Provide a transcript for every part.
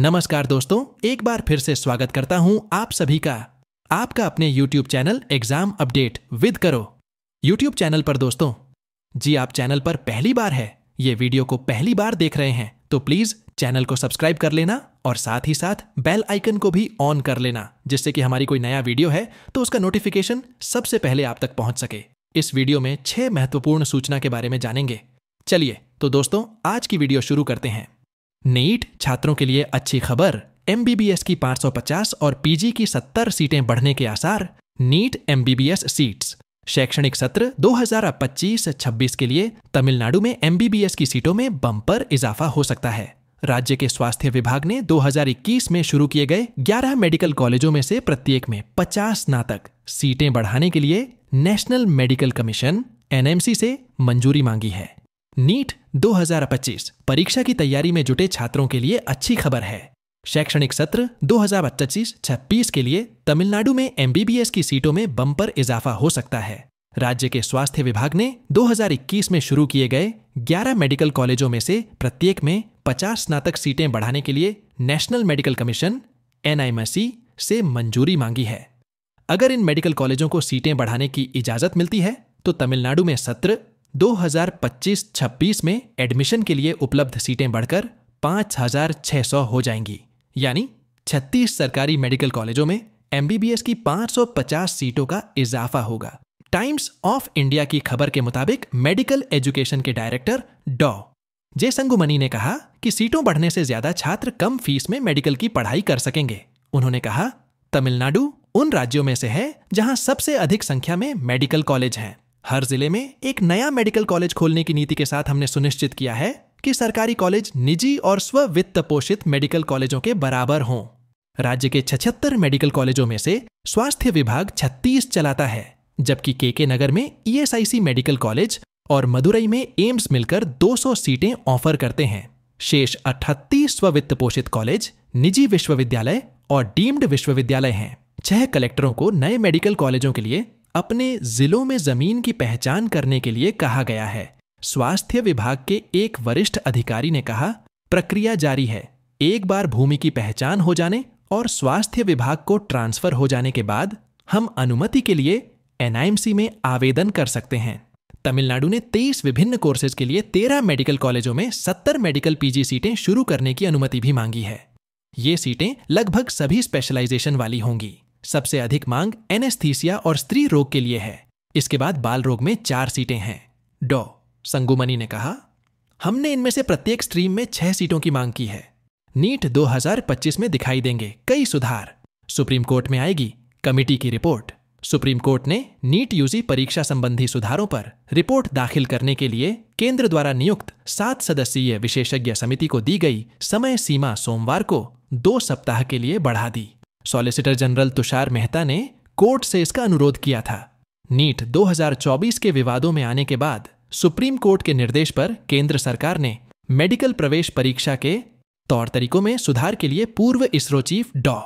नमस्कार दोस्तों एक बार फिर से स्वागत करता हूं आप सभी का आपका अपने YouTube channel exam update with करो YouTube चैनल पर दोस्तों जी आप चैनल पर पहली बार है ये वीडियो को पहली बार देख रहे हैं तो प्लीज चैनल को सब्सक्राइब कर लेना और साथ ही साथ बेल आइकन को भी ऑन कर लेना जिससे कि हमारी कोई नया वीडियो है तो उसका नोटिफिकेशन सबसे पहले आप तक पहुंच सके इस वीडियो में छह महत्वपूर्ण सूचना के बारे में जानेंगे चलिए तो दोस्तों आज की वीडियो शुरू करते हैं नीट छात्रों के लिए अच्छी खबर एम की 550 और पीजी की 70 सीटें बढ़ने के आसार नीट एम सीट्स शैक्षणिक सत्र 2025-26 के लिए तमिलनाडु में एम की सीटों में बम्पर इजाफा हो सकता है राज्य के स्वास्थ्य विभाग ने 2021 में शुरू किए गए 11 मेडिकल कॉलेजों में से प्रत्येक में 50 स्नातक सीटें बढ़ाने के लिए नेशनल मेडिकल कमीशन एनएमसी से मंजूरी मांगी है नीट 2025 परीक्षा की तैयारी में जुटे छात्रों के लिए अच्छी खबर है शैक्षणिक सत्र 2025-26 के लिए तमिलनाडु में एमबीबीएस की सीटों में बम्पर इजाफा हो सकता है राज्य के स्वास्थ्य विभाग ने 2021 में शुरू किए गए 11 मेडिकल कॉलेजों में से प्रत्येक में 50 स्नातक सीटें बढ़ाने के लिए नेशनल मेडिकल कमीशन एनआईएमसी से मंजूरी मांगी है अगर इन मेडिकल कॉलेजों को सीटें बढ़ाने की इजाजत मिलती है तो तमिलनाडु में सत्र 2025-26 में एडमिशन के लिए उपलब्ध सीटें बढ़कर 5,600 हो जाएंगी यानी 36 सरकारी मेडिकल कॉलेजों में एम की 550 सीटों का इजाफा होगा टाइम्स ऑफ इंडिया की खबर के मुताबिक मेडिकल एजुकेशन के डायरेक्टर डॉ जयसंगुमणि ने कहा कि सीटों बढ़ने से ज्यादा छात्र कम फीस में मेडिकल की पढ़ाई कर सकेंगे उन्होंने कहा तमिलनाडु उन राज्यों में से है जहां सबसे अधिक संख्या में मेडिकल कॉलेज हैं हर जिले में एक नया मेडिकल कॉलेज खोलने की नीति के साथ हमने सुनिश्चित किया है कि सरकारी कॉलेज निजी और स्व वित्त पोषित मेडिकल कॉलेजों के बराबर हों राज्य के छछहत्तर मेडिकल कॉलेजों में से स्वास्थ्य विभाग 36 चलाता है जबकि के नगर में ईएसआईसी मेडिकल कॉलेज और मदुरई में एम्स मिलकर 200 सीटें ऑफर करते हैं शेष अठतीस वित्त पोषित कॉलेज निजी विश्वविद्यालय और डीम्ड विश्वविद्यालय हैं छह कलेक्टरों को नए मेडिकल कॉलेजों के लिए अपने जिलों में जमीन की पहचान करने के लिए कहा गया है स्वास्थ्य विभाग के एक वरिष्ठ अधिकारी ने कहा प्रक्रिया जारी है एक बार भूमि की पहचान हो जाने और स्वास्थ्य विभाग को ट्रांसफर हो जाने के बाद हम अनुमति के लिए एनआईएमसी में आवेदन कर सकते हैं तमिलनाडु ने 23 विभिन्न कोर्सेज के लिए 13 मेडिकल कॉलेजों में 70 मेडिकल पीजी सीटें शुरू करने की अनुमति भी मांगी है ये सीटें लगभग सभी स्पेशलाइजेशन वाली होंगी सबसे अधिक मांग एनेस्थीसिया और स्त्री रोग के लिए है इसके बाद बाल रोग में चार सीटें हैं डॉ संगुमणि ने कहा हमने इनमें से प्रत्येक स्ट्रीम में छह सीटों की मांग की है नीट 2025 में दिखाई देंगे कई सुधार सुप्रीम कोर्ट में आएगी कमिटी की रिपोर्ट सुप्रीम कोर्ट ने नीट यूजी परीक्षा संबंधी सुधारों पर रिपोर्ट दाखिल करने के लिए केंद्र द्वारा नियुक्त सात सदस्यीय विशेषज्ञ समिति को दी गई समय सीमा सोमवार को दो सप्ताह के लिए बढ़ा दी सॉलिसिटर जनरल तुषार मेहता ने कोर्ट से इसका अनुरोध किया था नीट 2024 के विवादों में आने के बाद सुप्रीम कोर्ट के निर्देश पर केंद्र सरकार ने मेडिकल प्रवेश परीक्षा के तौर तरीकों में सुधार के लिए पूर्व इसरो चीफ डॉ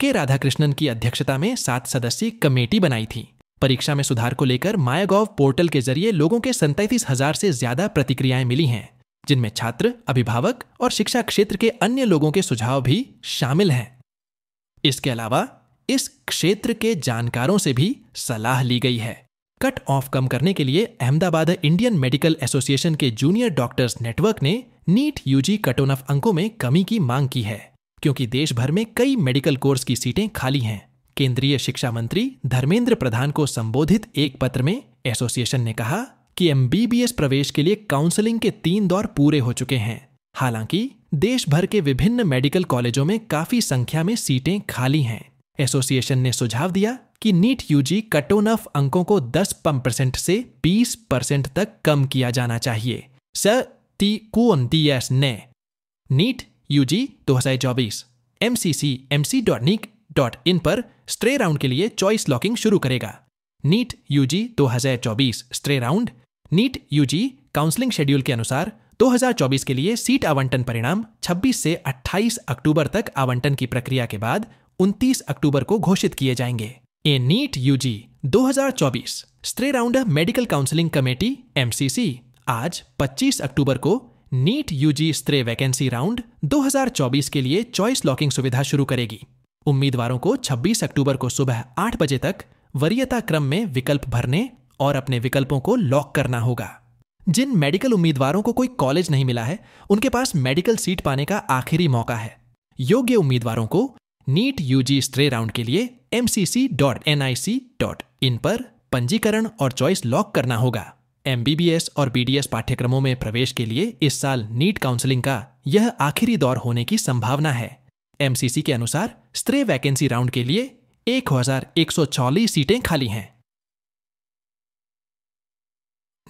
के राधाकृष्णन की अध्यक्षता में सात सदस्यीय कमेटी बनाई थी परीक्षा में सुधार को लेकर मायागॉव पोर्टल के जरिए लोगों के सैंतीस हजार से ज्यादा प्रतिक्रियाएं मिली हैं जिनमें छात्र अभिभावक और शिक्षा क्षेत्र के अन्य लोगों के सुझाव भी शामिल हैं इसके अलावा इस क्षेत्र के जानकारों से भी सलाह ली गई है कट ऑफ कम करने के लिए अहमदाबाद इंडियन मेडिकल एसोसिएशन के जूनियर डॉक्टर्स नेटवर्क ने नीट यूजी कट ऑफ अंकों में कमी की मांग की है क्योंकि देश भर में कई मेडिकल कोर्स की सीटें खाली हैं केंद्रीय शिक्षा मंत्री धर्मेंद्र प्रधान को संबोधित एक पत्र में एसोसिएशन ने कहा कि एमबीबीएस प्रवेश के लिए काउंसलिंग के तीन दौर पूरे हो चुके हैं हालांकि देश भर के विभिन्न मेडिकल कॉलेजों में काफी संख्या में सीटें खाली हैं एसोसिएशन ने सुझाव दिया कि NEET UG cut on off अंकों को 10 परसेंट से 20 परसेंट तक कम किया जाना चाहिए स ती कुन ने NEET UG NEET dot in पर स्ट्रे राउंड के लिए चॉइस लॉकिंग शुरू करेगा नीट यूजी दो हजार चौबीस stray round NEET UG counselling schedule के अनुसार 2024 के लिए सीट आवंटन परिणाम 26 से 28 अक्टूबर तक आवंटन की प्रक्रिया के बाद 29 अक्टूबर को घोषित किए जाएंगे ए NEET UG 2024 stray round Medical Counselling Committee MCC आज 25 अक्टूबर को NEET UG stray vacancy round 2024 के लिए चॉइस लॉकिंग सुविधा शुरू करेगी उम्मीदवारों को 26 अक्टूबर को सुबह 8 बजे तक वरीयता क्रम में विकल्प भरने और अपने विकल्पों को लॉक करना होगा जिन मेडिकल उम्मीदवारों को कोई कॉलेज नहीं मिला है उनके पास मेडिकल सीट पाने का आखिरी मौका है योग्य उम्मीदवारों को नीट यूजी स्ट्रे राउंड के लिए mcc.nic.in पर पंजीकरण और चॉइस लॉक करना होगा एम और बी पाठ्यक्रमों में प्रवेश के लिए इस साल नीट काउंसलिंग का यह आखिरी दौर होने की संभावना है एमसीसी के अनुसार स्त्रे वैकेंसी राउंड के लिए एक सीटें खाली हैं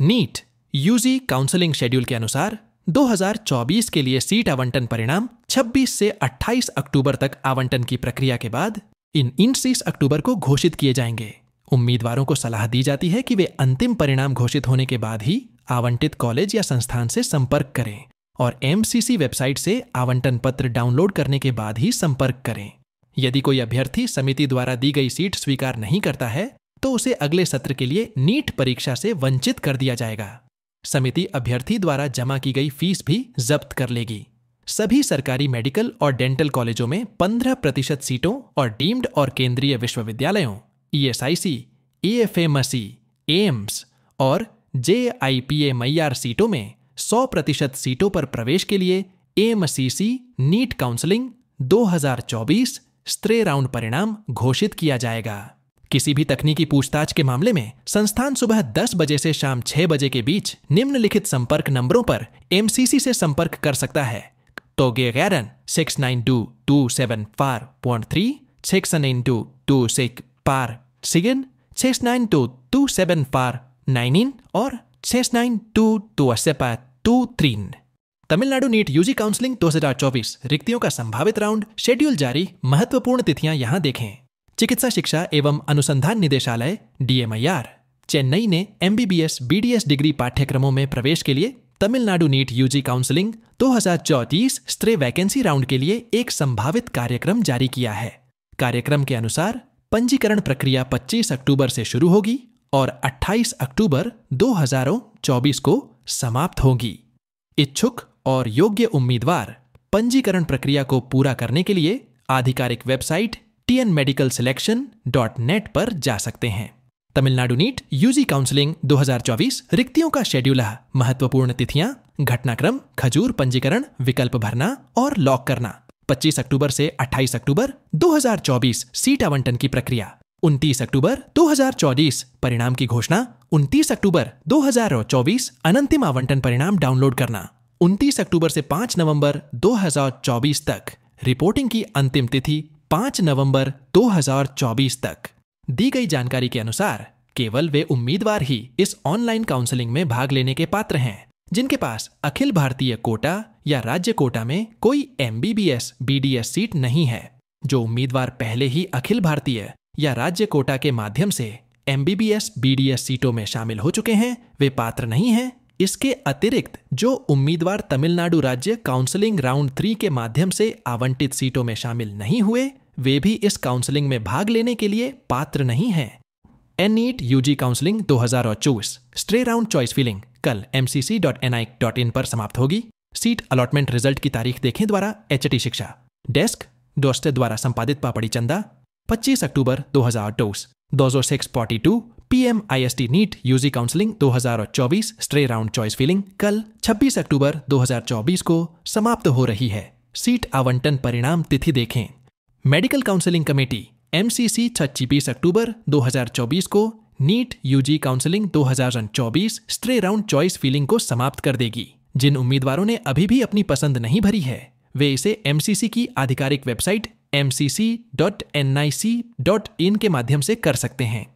नीट यूजी काउंसलिंग शेड्यूल के अनुसार 2024 के लिए सीट आवंटन परिणाम 26 से 28 अक्टूबर तक आवंटन की प्रक्रिया के बाद इन इनतीस अक्टूबर को घोषित किए जाएंगे उम्मीदवारों को सलाह दी जाती है कि वे अंतिम परिणाम घोषित होने के बाद ही आवंटित कॉलेज या संस्थान से संपर्क करें और एमसीसी वेबसाइट से आवंटन पत्र डाउनलोड करने के बाद ही संपर्क करें यदि कोई अभ्यर्थी समिति द्वारा दी गई सीट स्वीकार नहीं करता है तो उसे अगले सत्र के लिए नीट परीक्षा से वंचित कर दिया जाएगा समिति अभ्यर्थी द्वारा जमा की गई फीस भी जब्त कर लेगी सभी सरकारी मेडिकल और डेंटल कॉलेजों में 15 प्रतिशत सीटों और डीम्ड और केंद्रीय विश्वविद्यालयों ईएसआईसी एएफएमसी एम्स और जे मैयार सीटों में 100 प्रतिशत सीटों पर प्रवेश के लिए MCC NEET counselling 2024 stray round परिणाम घोषित किया जाएगा किसी भी तकनीकी पूछताछ के मामले में संस्थान सुबह 10 बजे से शाम 6 बजे के बीच निम्नलिखित संपर्क नंबरों पर एमसीसी से संपर्क कर सकता है गे गैरन six nine two two seven four point three six nine two two six four seven six nine two two seven four nine इन और six nine two two four two तीन तमिलनाडु नीट यूजी काउंसलिंग चौबीस रिक्तियों का संभावित round schedule जारी महत्वपूर्ण तिथियां यहां देखें चिकित्सा शिक्षा एवं अनुसंधान निदेशालय डीएमआईआर चेन्नई ने एमबीबीएस बीडीएस डिग्री पाठ्यक्रमों में प्रवेश के लिए तमिलनाडु नीट यूजी काउंसलिंग दो स्त्रे वैकेंसी राउंड के लिए एक संभावित कार्यक्रम जारी किया है कार्यक्रम के अनुसार पंजीकरण प्रक्रिया 25 अक्टूबर से शुरू होगी और 28 अक्टूबर 2024 को समाप्त होगी इच्छुक और योग्य उम्मीदवार पंजीकरण प्रक्रिया को पूरा करने के लिए आधिकारिक वेबसाइट tnmedicalselection.net पर जा सकते हैं तमिलनाडु नीट यूजी काउंसलिंग 2024 रिक्तियों का शेड्यूल महत्वपूर्ण तिथियां घटनाक्रम खजूर पंजीकरण विकल्प भरना और लॉक करना 25 अक्टूबर से 28 अक्टूबर 2024 सीट आवंटन की प्रक्रिया 29 अक्टूबर 2024 परिणाम की घोषणा 29 अक्टूबर 2024 अनंतिम आवंटन परिणाम डाउनलोड करना 29 अक्टूबर से 5 नवंबर 2024 तक रिपोर्टिंग की अंतिम तिथि पांच नवंबर 2024 तक दी गई जानकारी के अनुसार केवल वे उम्मीदवार ही इस ऑनलाइन काउंसलिंग में भाग लेने के पात्र हैं जिनके पास अखिल भारतीय कोटा या राज्य कोटा में कोई एम बी सीट नहीं है जो उम्मीदवार पहले ही अखिल भारतीय या राज्य कोटा के माध्यम से एम बी सीटों में शामिल हो चुके हैं वे पात्र नहीं हैं इसके अतिरिक्त जो उम्मीदवार तमिलनाडु राज्य काउंसलिंग राउंड थ्री के माध्यम से आवंटित सीटों में शामिल नहीं हुए वे भी इस काउंसलिंग में भाग लेने के लिए पात्र नहीं हैं एन यू जी काउंसलिंग दो हजार चौबीस स्ट्रे राउंड चॉइस फिलिंग कल mcc.nic.in पर समाप्त होगी सीट अलॉटमेंट रिजल्ट की तारीख देखें द्वारा एच शिक्षा डेस्क डोस्टे द्वारा संपादित पापड़ी चंदा पच्चीस अक्टूबर 2022 दो सौ six forty two PM IST NEET UG counselling 2024 stray round choice filling कल 26 अक्टूबर 2024 को समाप्त हो रही है सीट आवंटन परिणाम तिथि देखें मेडिकल काउंसलिंग कमेटी एमसीसी छब्बीस अक्टूबर 2024 को NEET UG counselling 2024 stray round choice filling को समाप्त कर देगी जिन उम्मीदवारों ने अभी भी अपनी पसंद नहीं भरी है वे इसे एमसीसी की आधिकारिक वेबसाइट इन के माध्यम से कर सकते हैं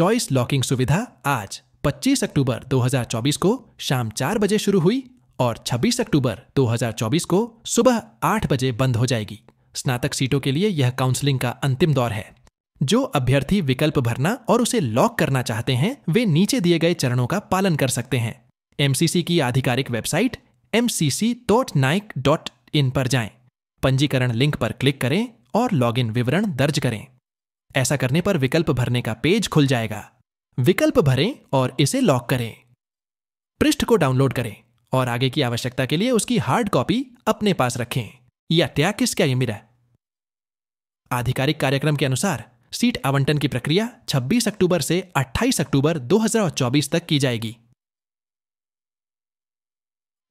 चॉइस लॉकिंग सुविधा आज 25 अक्टूबर 2024 को शाम चार बजे शुरू हुई और 26 अक्टूबर 2024 को सुबह आठ बजे बंद हो जाएगी स्नातक सीटों के लिए यह काउंसलिंग का अंतिम दौर है जो अभ्यर्थी विकल्प भरना और उसे लॉक करना चाहते हैं वे नीचे दिए गए चरणों का पालन कर सकते हैं एमसीसी की आधिकारिक वेबसाइट एम सी पर जाएं। पंजीकरण लिंक पर क्लिक करें और लॉगिन विवरण दर्ज करें ऐसा करने पर विकल्प भरने का पेज खुल जाएगा विकल्प भरें और इसे लॉक करें पृष्ठ को डाउनलोड करें और आगे की आवश्यकता के लिए उसकी हार्ड कॉपी अपने पास रखें या त्याग किसका क्या मेरा आधिकारिक कार्यक्रम के अनुसार सीट आवंटन की प्रक्रिया 26 अक्टूबर से 28 अक्टूबर 2024 तक की जाएगी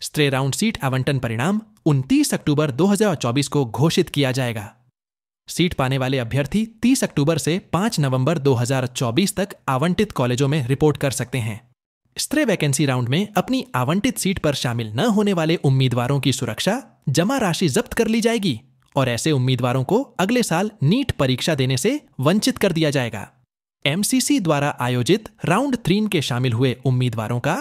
स्ट्रे राउंड सीट आवंटन परिणाम 29 अक्टूबर 2024 को घोषित किया जाएगा सीट पाने वाले अभ्यर्थी 30 अक्टूबर से 5 नवंबर 2024 तक आवंटित कॉलेजों में रिपोर्ट कर सकते हैं स्त्री वैकेंसी राउंड में अपनी आवंटित सीट पर शामिल न होने वाले उम्मीदवारों की सुरक्षा जमा राशि जब्त कर ली जाएगी और ऐसे उम्मीदवारों को अगले साल नीट परीक्षा देने से वंचित कर दिया जाएगा एमसीसी द्वारा आयोजित राउंड थ्रीन के शामिल हुए उम्मीदवारों का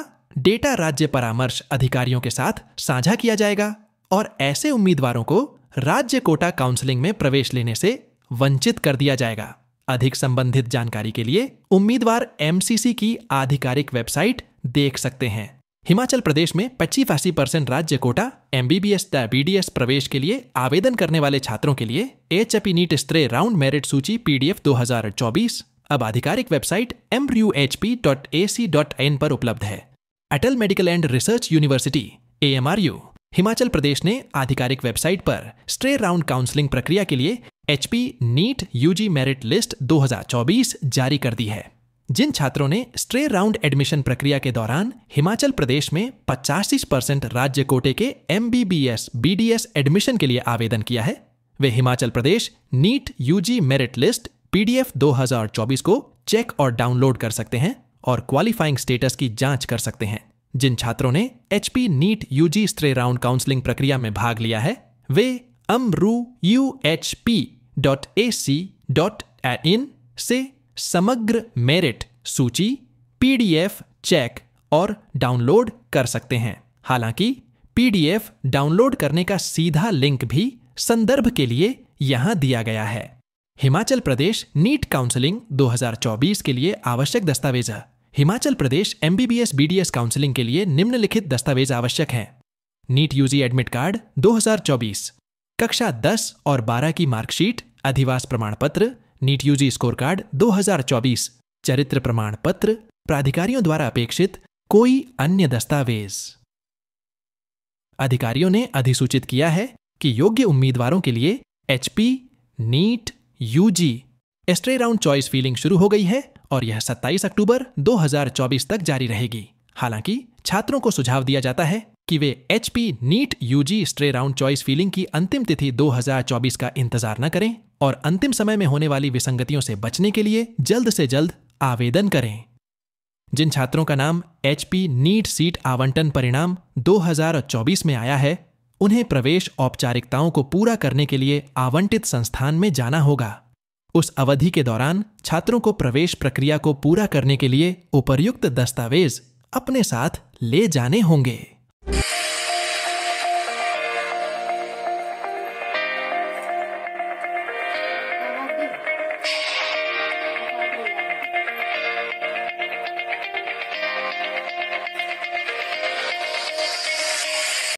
डेटा राज्य परामर्श अधिकारियों के साथ साझा किया जाएगा और ऐसे उम्मीदवारों को राज्य कोटा काउंसलिंग में प्रवेश लेने से वंचित कर दिया जाएगा अधिक संबंधित जानकारी के लिए उम्मीदवार एमसीसी की आधिकारिक वेबसाइट देख सकते हैं हिमाचल प्रदेश में पच्चीस परसेंट राज्य कोटा एमबीबीएस बीडीएस प्रवेश के लिए आवेदन करने वाले छात्रों के लिए H P NEET stray round merit सूची पीडीएफ 2024 अब आधिकारिक वेबसाइट एम पर उपलब्ध है Atal Medical and Research University ए हिमाचल प्रदेश ने आधिकारिक वेबसाइट पर स्ट्रे राउंड काउंसलिंग प्रक्रिया के लिए HP NEET UG merit list 2024 जारी कर दी है जिन छात्रों ने स्ट्रे राउंड एडमिशन प्रक्रिया के दौरान हिमाचल प्रदेश में पचासी परसेंट राज्य कोटे के M B B S B D S admission के लिए आवेदन किया है वे Himachal Pradesh NEET UG merit list PDF 2024 को चेक और डाउनलोड कर सकते हैं और क्वालिफाइंग स्टेटस की जांच कर सकते हैं जिन छात्रों ने HP NEET UG stray round counselling प्रक्रिया में भाग लिया है वे अमरू U H P dot A C dot in से समग्र मेरिट सूची पीडीएफ चेक और डाउनलोड कर सकते हैं हालांकि पीडीएफ डाउनलोड करने का सीधा लिंक भी संदर्भ के लिए यहां दिया गया है हिमाचल प्रदेश नीट काउंसलिंग 2024 के लिए आवश्यक दस्तावेज Himachal Pradesh M BDS counselling के लिए निम्नलिखित दस्तावेज आवश्यक हैं नीट यूजी एडमिट कार्ड 2024, कक्षा 10 और 12 की मार्कशीट अधिवास प्रमाण पत्र नीट यूजी स्कोर कार्ड 2024, चरित्र प्रमाण पत्र प्राधिकारियों द्वारा अपेक्षित कोई अन्य दस्तावेज अधिकारियों ने अधिसूचित किया है कि योग्य उम्मीदवारों के लिए HP NEET UG stray round choice filling शुरू हो गई है और यह 27 अक्टूबर 2024 तक जारी रहेगी हालांकि छात्रों को सुझाव दिया जाता है कि वे H P NEET UG stray round choice filling की अंतिम तिथि 2024 का इंतजार न करें और अंतिम समय में होने वाली विसंगतियों से बचने के लिए जल्द से जल्द आवेदन करें जिन छात्रों का नाम एच पी नीट सीट आवंटन परिणाम 2024 में आया है उन्हें प्रवेश औपचारिकताओं को पूरा करने के लिए आवंटित संस्थान में जाना होगा उस अवधि के दौरान छात्रों को प्रवेश प्रक्रिया को पूरा करने के लिए उपर्युक्त दस्तावेज अपने साथ ले जाने होंगे